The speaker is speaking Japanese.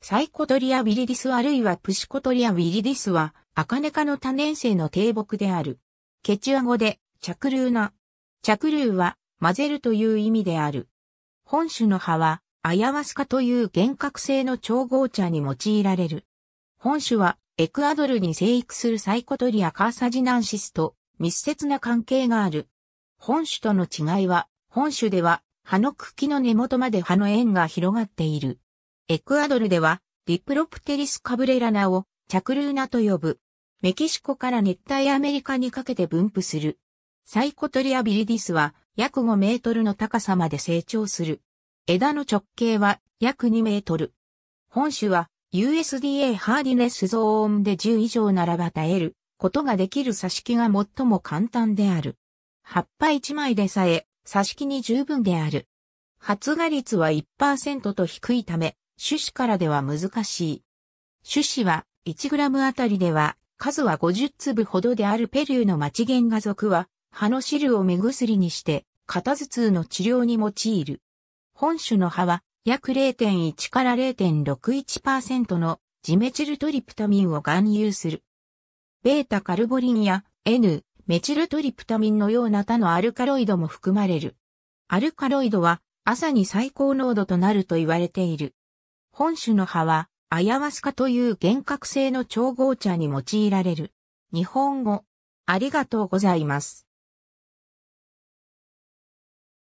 サイコトリア・ウィリディスあるいはプシコトリア・ウィリディスは、アカネ科の多年生の低木である。ケチュア語で、着竜な。着竜は、混ぜるという意味である。本種の葉は、アヤワスカという幻覚性の調合茶に用いられる。本種は、エクアドルに生育するサイコトリア・カーサジナンシスと密接な関係がある。本種との違いは、本種では、葉の茎の根元まで葉の縁が広がっている。エクアドルでは、ディプロプテリスカブレラナをチャクルーナと呼ぶ。メキシコから熱帯アメリカにかけて分布する。サイコトリアビリディスは約5メートルの高さまで成長する。枝の直径は約2メートル。本種は USDA ハーディネスゾーンで10以上ならば耐えることができる挿し木が最も簡単である。葉っぱ1枚でさえ挿し木に十分である。発芽率は1%と低いため、種子からでは難しい。種子は 1g あたりでは数は50粒ほどであるペルーの町原画属は葉の汁を目薬にして肩頭痛の治療に用いる。本種の葉は約0.1から0.61%のジメチルトリプタミンを含有する。ベータカルボリンや N メチルトリプタミンのような他のアルカロイドも含まれる。アルカロイドは朝に最高濃度となると言われている。本種の葉は、アヤワスカという幻覚性の調合茶に用いられる。日本語、ありがとうございます。